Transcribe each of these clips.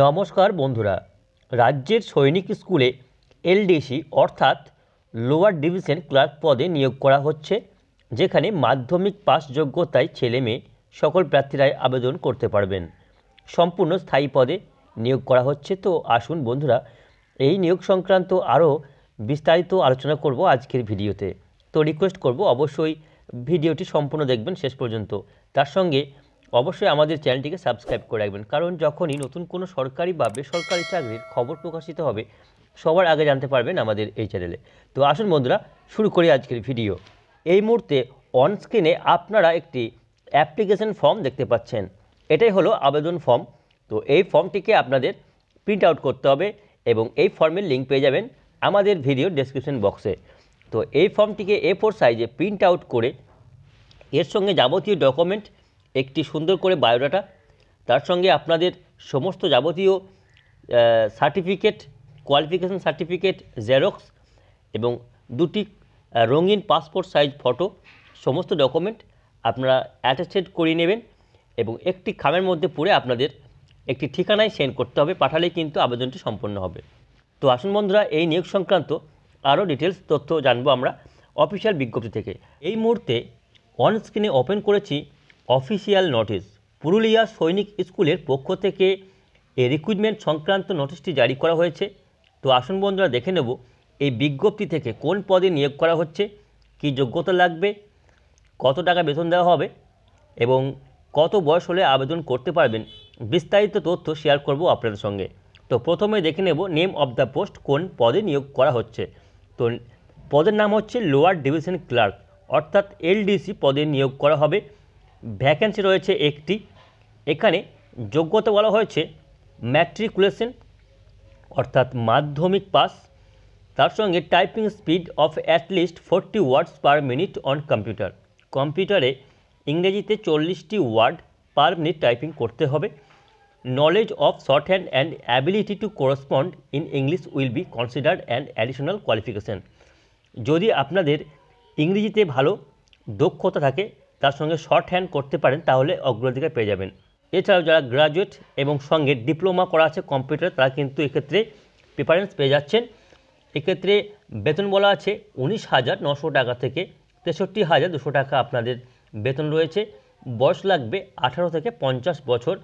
নমস্কার বন্ধুরা রাজ্যের সৈনিক স্কুলে এলডিসি অর্থাৎ লোয়ার ডিভিশন ক্লার্ক পদে নিয়োগ করা হচ্ছে যেখানে মাধ্যমিক পাস যোগ্যতায় ছেলে মেয়ে সকল প্রার্থীরাই আবেদন করতে পারবেন সম্পূর্ণ স্থায়ী পদে নিয়োগ করা হচ্ছে তো আসুন বন্ধুরা এই নিয়োগ সংক্রান্ত আরও বিস্তারিত আলোচনা করব আজকের ভিডিওতে তো রিকোয়েস্ট করব অবশ্যই ভিডিওটি সম্পূর্ণ দেখবেন শেষ পর্যন্ত তার সঙ্গে অবশ্যই আমাদের চ্যানেলটিকে সাবস্ক্রাইব করে রাখবেন কারণ যখনই নতুন কোনো সরকারি বা বেসরকারি চাকরির খবর প্রকাশিত হবে সবার আগে জানতে পারবেন আমাদের এই চ্যানেলে তো আসুন বন্ধুরা শুরু করি আজকের ভিডিও এই মুহূর্তে অন স্ক্রিনে আপনারা একটি অ্যাপ্লিকেশন ফর্ম দেখতে পাচ্ছেন এটাই হলো আবেদন ফর্ম তো এই ফর্মটিকে আপনাদের প্রিন্ট আউট করতে হবে এবং এই ফর্মের লিঙ্ক পেয়ে যাবেন আমাদের ভিডিও ডেসক্রিপশন বক্সে তো এই ফর্মটিকে এ ফোর সাইজে প্রিন্ট আউট করে এর সঙ্গে যাবতীয় ডকুমেন্ট একটি সুন্দর করে বায়োডাটা তার সঙ্গে আপনাদের সমস্ত যাবতীয় সার্টিফিকেট কোয়ালিফিকেশন সার্টিফিকেট জেরক্স এবং দুটি রঙিন পাসপোর্ট সাইজ ফটো সমস্ত ডকুমেন্ট আপনারা অ্যাটাচেড করিয়ে নেবেন এবং একটি খামের মধ্যে পড়ে আপনাদের একটি ঠিকানায় সেন্ড করতে হবে পাঠালে কিন্তু আবেদনটি সম্পন্ন হবে তো আসুন বন্ধুরা এই নিয়োগ সংক্রান্ত আরও ডিটেলস তথ্য জানবো আমরা অফিসিয়াল বিজ্ঞপ্তি থেকে এই মুহূর্তে অন স্ক্রিনে ওপেন করেছি অফিসিয়াল নোটিশ পুরুলিয়া সৈনিক স্কুলের পক্ষ থেকে এই রিক্রুটমেন্ট সংক্রান্ত নোটিশটি জারি করা হয়েছে তো আসুন বন্ধুরা দেখে নেব এই বিজ্ঞপ্তি থেকে কোন পদে নিয়োগ করা হচ্ছে কি যোগ্যতা লাগবে কত টাকা বেতন দেওয়া হবে এবং কত বয়স হলে আবেদন করতে পারবেন বিস্তারিত তথ্য শেয়ার করব আপনাদের সঙ্গে তো প্রথমে দেখে নেব নেম অব দ্য পোস্ট কোন পদে নিয়োগ করা হচ্ছে তো পদের নাম হচ্ছে লোয়ার ডিভিশন ক্লার্ক অর্থাৎ এলডিসি পদে নিয়োগ করা হবে ভ্যাকেন্সি রয়েছে একটি এখানে যোগ্যতা বলা হয়েছে ম্যাট্রিকুলেশন অর্থাৎ মাধ্যমিক পাস তার সঙ্গে typing speed of at least forty words per minute on computer কম্পিউটারে ইংরেজিতে চল্লিশটি ওয়ার্ড পার মিনিট টাইপিং করতে হবে knowledge of shorthand and ability to correspond in English will be considered and additional qualification যদি আপনাদের ইংরেজিতে ভালো দক্ষতা থাকে তার সঙ্গে শর্ট হ্যান্ড করতে পারেন তাহলে অগ্রাধিকার পেয়ে যাবেন এছাড়াও যারা গ্রাজুয়েট এবং সঙ্গে ডিপ্লোমা করা আছে কম্পিউটার তারা কিন্তু এক্ষেত্রে প্রিফারেন্স পেয়ে যাচ্ছেন এক্ষেত্রে বেতন বলা আছে উনিশ হাজার নশো টাকা থেকে তেষট্টি হাজার দুশো টাকা আপনাদের বেতন রয়েছে বয়স লাগবে আঠারো থেকে পঞ্চাশ বছর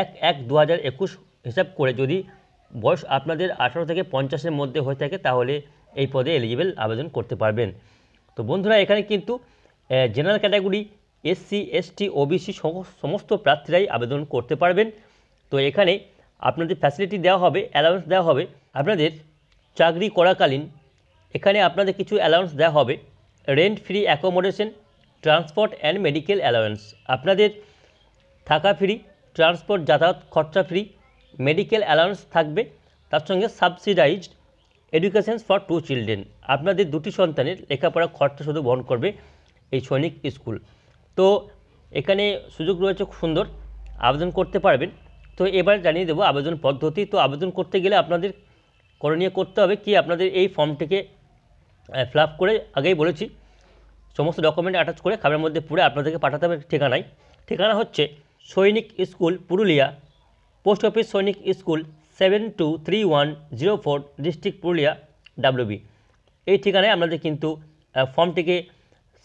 এক এক দু হাজার একুশ হিসাব করে যদি বয়স আপনাদের আঠারো থেকে পঞ্চাশের মধ্যে হয়ে থাকে তাহলে এই পদে এলিজিবেল আবেদন করতে পারবেন তো বন্ধুরা এখানে কিন্তু general category SC ST OBC সমস্ত প্রার্থীরাই আবেদন করতে পারবেন তো এখানে আপনাদের ফ্যাসিলিটি দেওয়া হবে অ্যালাউন্স দেওয়া হবে আপনাদের চাকরি করাকালীন এখানে আপনাদের কিছু অ্যালাউন্স দেওয়া হবে rent free accommodation transport and medical allowance আপনাদের থাকা ফ্রি ট্রান্সপোর্ট যাতায়াত খরচা ফ্রি মেডিকেল অ্যালাউন্স থাকবে তার সঙ্গে subsidised education for two children আপনাদের দুটি সন্তানের লেখাপড়া খরচা শুধু বহন করবে এই সৈনিক স্কুল তো এখানে সুযোগ রয়েছে খুব সুন্দর আবেদন করতে পারবেন তো এবার জানিয়ে দেবো আবেদন পদ্ধতি তো আবেদন করতে গেলে আপনাদের করণীয় করতে হবে কি আপনাদের এই ফর্মটিকে ফিল করে আগেই বলেছি সমস্ত ডকুমেন্ট অ্যাটাচ করে খাবারের মধ্যে পুরে আপনাদেরকে পাঠাতে হবে ঠিকানায় ঠিকানা হচ্ছে Sainik school Purulia post office Sainik school seven two three one zero four district Purulia WB এই ঠিকানায় আপনাদের কিন্তু ফর্মটিকে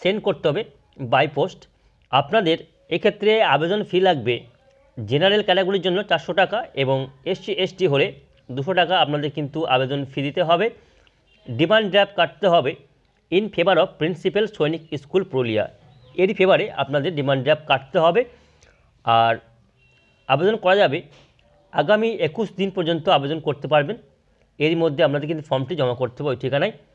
সেন্ড করতে হবে বাই পোস্ট আপনাদের এক্ষেত্রে আবেদন ফি লাগবে জেনারেল ক্যাটাগরির জন্য চারশো টাকা এবং এসসি এসটি হলে দুশো টাকা আপনাদের কিন্তু আবেদন ফি দিতে হবে ডিমান্ড ড্রাফট কাটতে হবে in favour of principal Sainik school Purulia এরই ফেভারে আপনাদের ডিমান্ড ড্রাফট কাটতে হবে আর আবেদন করা যাবে আগামী একুশ দিন পর্যন্ত আবেদন করতে পারবেন এরই মধ্যে আপনাদের কিন্তু ফর্মটি জমা করতে হবে ওই ঠিকানায়